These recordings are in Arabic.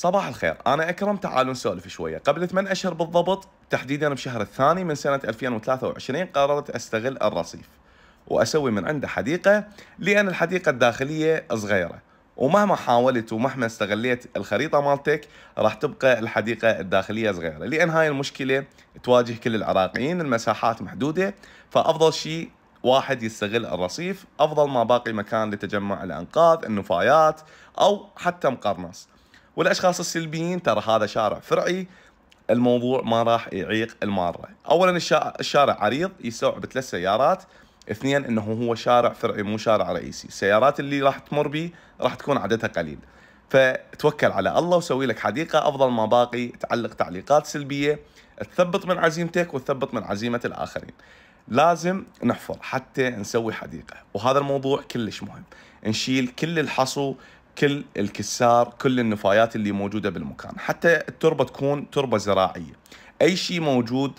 صباح الخير أنا أكرم تعالوا نسولف شوية قبل 8 أشهر بالضبط تحديدا بشهر الثاني من سنة 2023 قررت أستغل الرصيف وأسوي من عنده حديقة لأن الحديقة الداخلية صغيرة ومهما حاولت ومهما استغليت الخريطة مالتك راح تبقى الحديقة الداخلية صغيرة لأن هاي المشكلة تواجه كل العراقيين المساحات محدودة فأفضل شيء واحد يستغل الرصيف أفضل ما باقي مكان لتجمع الأنقاض النفايات أو حتى مقرنص والاشخاص السلبيين ترى هذا شارع فرعي الموضوع ما راح يعيق الماره اولا الشارع عريض يستوعب ثلاث سيارات اثنين انه هو شارع فرعي مو شارع رئيسي السيارات اللي راح تمر به راح تكون عددها قليل فتوكل على الله وسوي لك حديقه افضل ما باقي تعلق تعليقات سلبيه تثبط من عزيمتك وتثبط من عزيمه الاخرين لازم نحفر حتى نسوي حديقه وهذا الموضوع كلش مهم نشيل كل الحصو كل الكسار كل النفايات اللي موجودة بالمكان حتى التربة تكون تربة زراعية أي شيء موجود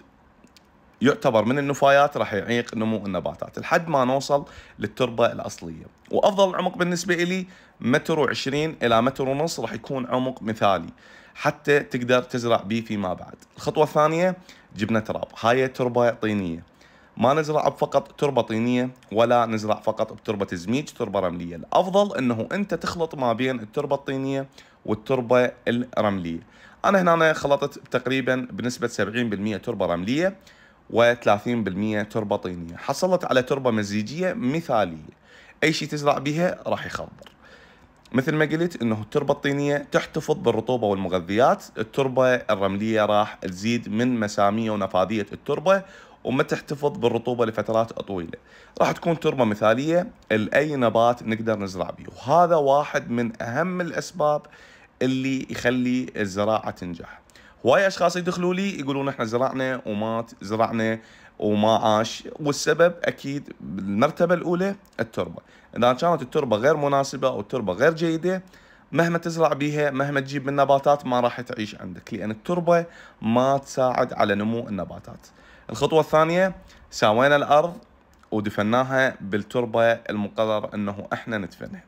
يعتبر من النفايات راح يعيق نمو النباتات لحد ما نوصل للتربة الأصلية وأفضل عمق بالنسبة إلي متر وعشرين إلى متر ونص راح يكون عمق مثالي حتى تقدر تزرع بيه فيما بعد الخطوة الثانية جبنا تراب هاي تربة طينية ما نزرع فقط تربة طينية ولا نزرع فقط بتربة زميج تربة رملية الأفضل أنه أنت تخلط ما بين التربة الطينية والتربة الرملية أنا هنا خلطت تقريبا بنسبة 70% تربة رملية و30% تربة طينية حصلت على تربة مزيجية مثالية أي شيء تزرع بها راح يخضر مثل ما قلت انه التربه الطينيه تحتفظ بالرطوبه والمغذيات، التربه الرمليه راح تزيد من مساميه ونفاذيه التربه وما تحتفظ بالرطوبة لفترات طويلة راح تكون تربة مثالية لأي نبات نقدر نزرع به وهذا واحد من أهم الأسباب اللي يخلي الزراعة تنجح هواي أشخاص يدخلوا لي يقولون احنا زرعنا ومات زرعنا وما عاش والسبب اكيد بالمرتبه الاولى التربه اذا كانت التربه غير مناسبه او التربه غير جيده مهما تزرع بيها مهما تجيب من نباتات ما راح تعيش عندك لان التربه ما تساعد على نمو النباتات الخطوة الثانية ساوينا الأرض ودفناها بالتربة المقرر أنه إحنا ندفنها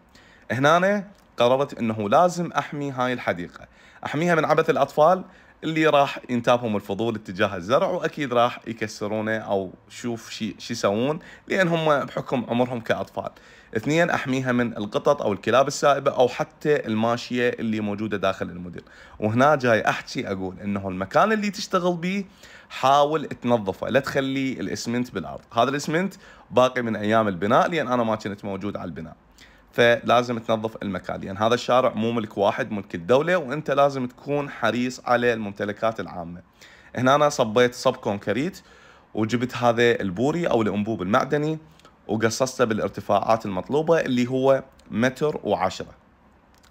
هنا قررت أنه لازم أحمي هاي الحديقة أحميها من عبث الأطفال اللي راح ينتابهم الفضول اتجاه الزرع واكيد راح يكسرونه او شوف شي شو يسوون لان هم بحكم عمرهم كاطفال اثنين احميها من القطط او الكلاب السائبه او حتى الماشيه اللي موجوده داخل المدن وهنا جاي احكي اقول انه المكان اللي تشتغل به حاول تنظفه لا تخلي الاسمنت بالارض هذا الاسمنت باقي من ايام البناء لان انا ما كنت موجود على البناء فلازم تنظف المكان يعني هذا الشارع مو ملك واحد ملك الدولة وانت لازم تكون حريص على الممتلكات العامة هنا أنا صبيت صب كونكريت وجبت هذا البوري أو الأنبوب المعدني وقصصته بالارتفاعات المطلوبة اللي هو متر وعشرة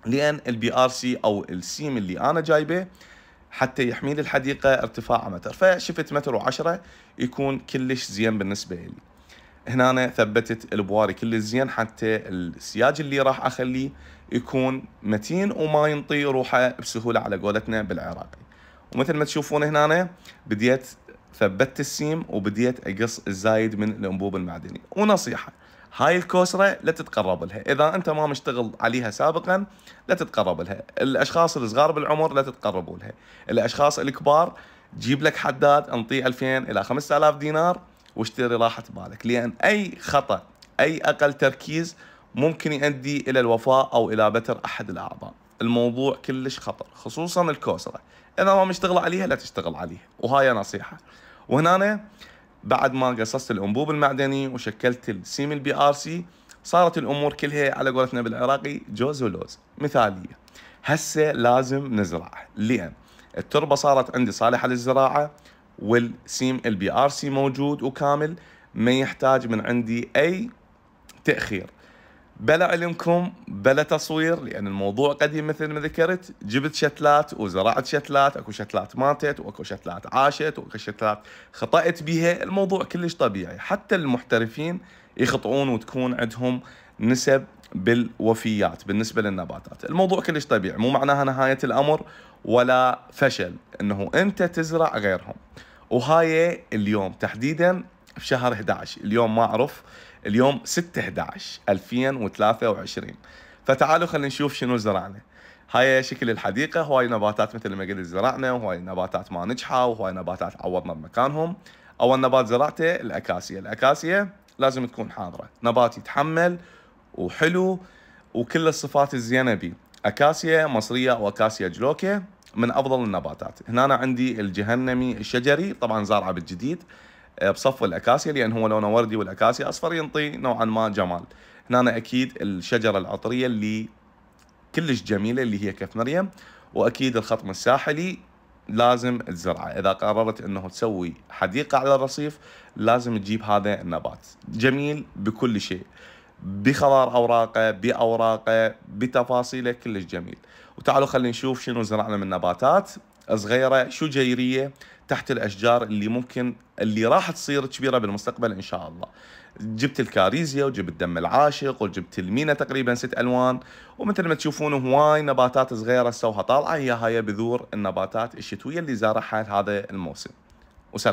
لأن البي آر سي أو السيم اللي أنا جايبه حتى يحمي لي الحديقة ارتفاعه متر فشفت متر وعشرة يكون كلش زين بالنسبة لي هنا ثبتت البواري كل زين حتى السياج اللي راح اخليه يكون متين وما ينطي روحه بسهوله على قولتنا بالعراقي ومثل ما تشوفون هنا بديت ثبتت السيم وبديت اقص الزايد من الانبوب المعدني ونصيحه هاي الكوسرة لا تتقرب لها إذا أنت ما مشتغل عليها سابقا لا تتقرب لها الأشخاص الصغار بالعمر لا تتقربوا لها الأشخاص الكبار جيب لك حداد انطيه 2000 إلى 5000 دينار واشتري راحة بالك لأن أي خطأ أي أقل تركيز ممكن يؤدي إلى الوفاة أو إلى بتر أحد الأعضاء الموضوع كلش خطر خصوصا الكوسرة إذا ما مشتغل عليها لا تشتغل عليها وهاي نصيحة وهنا أنا بعد ما قصصت الأنبوب المعدني وشكلت السيم البي آر سي صارت الأمور كلها على قولتنا بالعراقي جوز ولوز مثالية هسه لازم نزرع لأن التربة صارت عندي صالحة للزراعة والسيم البي ار سي موجود وكامل ما يحتاج من عندي اي تاخير بلا علمكم بلا تصوير لان الموضوع قديم مثل ما ذكرت جبت شتلات وزرعت شتلات اكو شتلات ماتت واكو شتلات عاشت واكو شتلات خطأت بها الموضوع كلش طبيعي حتى المحترفين يخطئون وتكون عندهم نسب بالوفيات بالنسبة للنباتات الموضوع كلش طبيعي مو معناها نهاية الأمر ولا فشل أنه أنت تزرع غيرهم وهاي اليوم تحديدا في شهر 11 اليوم ما اعرف اليوم 6 11 2023 فتعالوا خلينا نشوف شنو زرعنا هاي شكل الحديقه هواي نباتات مثل ما قلت زرعنا وهواي نباتات ما نجحه وهواي نباتات عوضنا بمكانهم اول نبات زرعته الاكاسيا الاكاسيا لازم تكون حاضره نبات يتحمل وحلو وكل الصفات الزينه بيه اكاسيا مصريه او اكاسيا جلوكيا من افضل النباتات هنا أنا عندي الجهنمي الشجري طبعا زارعه بالجديد آه، بصف الاكاسيا لان هو لونه وردي والاكاسيا اصفر ينطي نوعا ما جمال هنا أنا اكيد الشجره العطريه اللي كلش جميله اللي هي كف مريم واكيد الخطم الساحلي لازم تزرعه اذا قررت انه تسوي حديقه على الرصيف لازم تجيب هذا النبات جميل بكل شيء بخضار اوراقه باوراقه بتفاصيله كلش جميل وتعالوا خلينا نشوف شنو زرعنا من نباتات صغيره شو جيريه تحت الاشجار اللي ممكن اللي راح تصير كبيره بالمستقبل ان شاء الله جبت الكاريزيا وجبت دم العاشق وجبت المينا تقريبا ست الوان ومثل ما تشوفون هواي نباتات صغيره سوها طالعه هي هاي بذور النباتات الشتويه اللي زارعها هذا الموسم وسلام